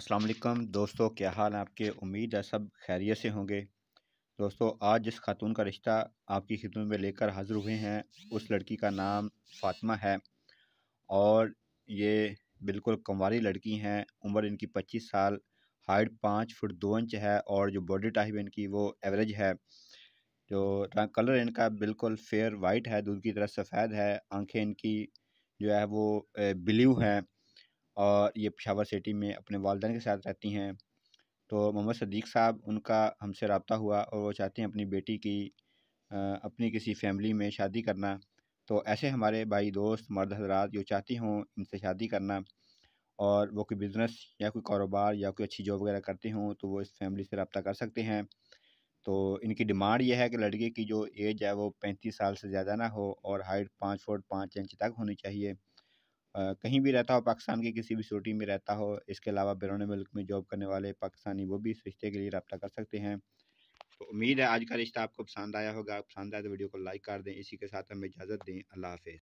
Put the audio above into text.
अस्सलाम वालेकुम दोस्तों क्या हाल है आपके उम्मीद है सब खैरियत से होंगे दोस्तों आज जिस खातून का रिश्ता आपकी खिदमत में लेकर हाज़िर हुए हैं उस लड़की का नाम फातिमा है और ये बिल्कुल कंवारी लड़की हैं उम्र इनकी पच्चीस साल हाइट पाँच फुट दो इंच है और जो बॉडी टाइप इनकी वो एवरेज है जो कलर इनका बिल्कुल फेयर वाइट है दूध की तरह सफ़ेद है आंखें इनकी जो है वो ब्लू हैं और ये पेशावर सिटी में अपने वालदेन के साथ रहती हैं तो मोहम्मद सदीक साहब उनका हमसे रबता हुआ और वो चाहते हैं अपनी बेटी की अपनी किसी फैमिली में शादी करना तो ऐसे हमारे भाई दोस्त मर्द हजरात जो चाहती हों इनसे शादी करना और वो कोई बिज़नेस या कोई कारोबार या कोई अच्छी जॉब वगैरह करते हों तो वो इस फैमिली से रबता कर सकते हैं तो इनकी डिमांड यह है कि लड़के की जो एज है वो पैंतीस साल से ज़्यादा ना हो और हाइट पाँच फुट पाँच इंच तक होनी चाहिए कहीं भी रहता हो पाकिस्तान के किसी भी सिटी में रहता हो इसके अलावा बैरून मुल्क में जॉब करने वाले पाकिस्तानी वो भी इस रिश्ते के लिए रब्ता कर सकते हैं तो उम्मीद है आज का रिश्ता आपको पसंद आया होगा पसंद आया तो वीडियो को लाइक कर दें इसी के साथ हमें इजाज़त दें अल्लाह हाफिज़